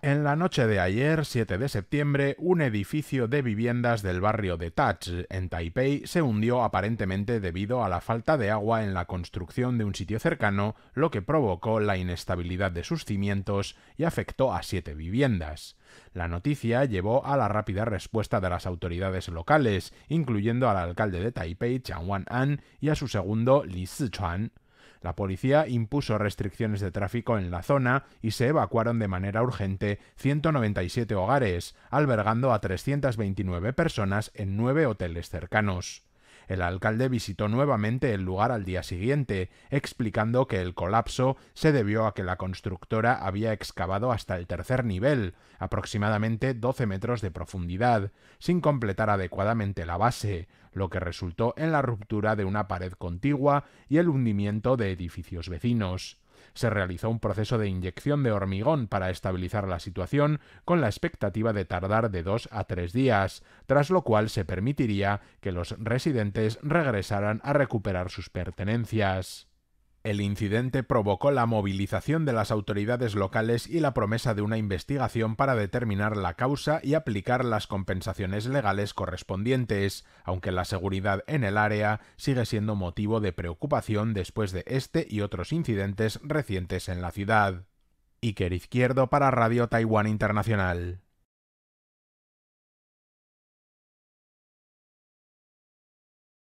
En la noche de ayer, 7 de septiembre, un edificio de viviendas del barrio de Tach, en Taipei, se hundió aparentemente debido a la falta de agua en la construcción de un sitio cercano, lo que provocó la inestabilidad de sus cimientos y afectó a siete viviendas. La noticia llevó a la rápida respuesta de las autoridades locales, incluyendo al alcalde de Taipei, Chang Wan-an, y a su segundo, Li Si-chuan. La policía impuso restricciones de tráfico en la zona y se evacuaron de manera urgente 197 hogares, albergando a 329 personas en nueve hoteles cercanos. El alcalde visitó nuevamente el lugar al día siguiente, explicando que el colapso se debió a que la constructora había excavado hasta el tercer nivel, aproximadamente 12 metros de profundidad, sin completar adecuadamente la base, lo que resultó en la ruptura de una pared contigua y el hundimiento de edificios vecinos. Se realizó un proceso de inyección de hormigón para estabilizar la situación, con la expectativa de tardar de dos a tres días, tras lo cual se permitiría que los residentes regresaran a recuperar sus pertenencias. El incidente provocó la movilización de las autoridades locales y la promesa de una investigación para determinar la causa y aplicar las compensaciones legales correspondientes, aunque la seguridad en el área sigue siendo motivo de preocupación después de este y otros incidentes recientes en la ciudad. Iker Izquierdo para Radio Taiwán Internacional.